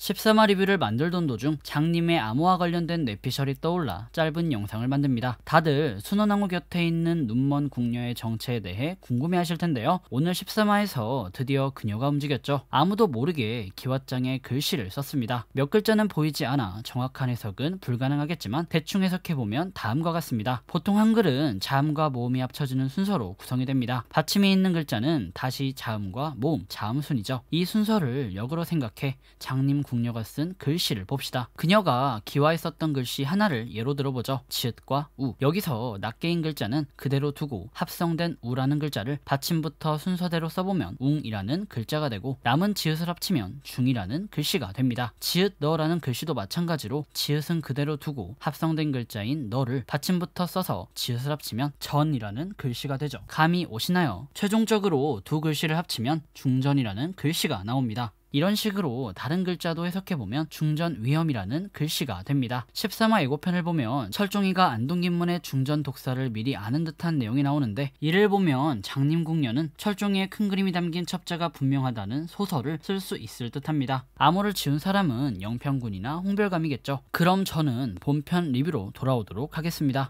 14마 리뷰를 만들던 도중 장님의 암호와 관련된 뇌피셜이 떠올라 짧은 영상을 만듭니다. 다들 순원항구 곁에 있는 눈먼 궁녀의 정체에 대해 궁금해하실 텐데요. 오늘 1 3화에서 드디어 그녀가 움직였죠. 아무도 모르게 기왓장에 글씨를 썼습니다. 몇 글자는 보이지 않아 정확한 해석은 불가능하겠지만 대충 해석해보면 다음과 같습니다. 보통 한글은 자음과 모음이 합쳐지는 순서로 구성이 됩니다. 받침이 있는 글자는 다시 자음과 모음, 자음 순이죠. 이 순서를 역으로 생각해 장님 궁녀가 쓴 글씨를 봅시다. 그녀가 기와에 썼던 글씨 하나를 예로 들어보죠. 지읒과 우. 여기서 낱개인 글자는 그대로 두고 합성된 우라는 글자를 받침부터 순서대로 써보면 웅이라는 글자가 되고 남은 지읒을 합치면 중이라는 글씨가 됩니다. 지읒 너라는 글씨도 마찬가지로 지읒은 그대로 두고 합성된 글자인 너를 받침부터 써서 지읒을 합치면 전이라는 글씨가 되죠. 감이 오시나요? 최종적으로 두 글씨를 합치면 중전이라는 글씨가 나옵니다. 이런 식으로 다른 글자도 해석해보면 중전 위험이라는 글씨가 됩니다. 13화 예고편을 보면 철종이가 안동김문의 중전 독사를 미리 아는 듯한 내용이 나오는데 이를 보면 장림궁녀는 철종이의 큰 그림이 담긴 첩자가 분명하다는 소설을 쓸 수 있을 듯합니다. 암호를 지운 사람은 영평군이나 홍별감이겠죠. 그럼 저는 본편 리뷰로 돌아오도록 하겠습니다.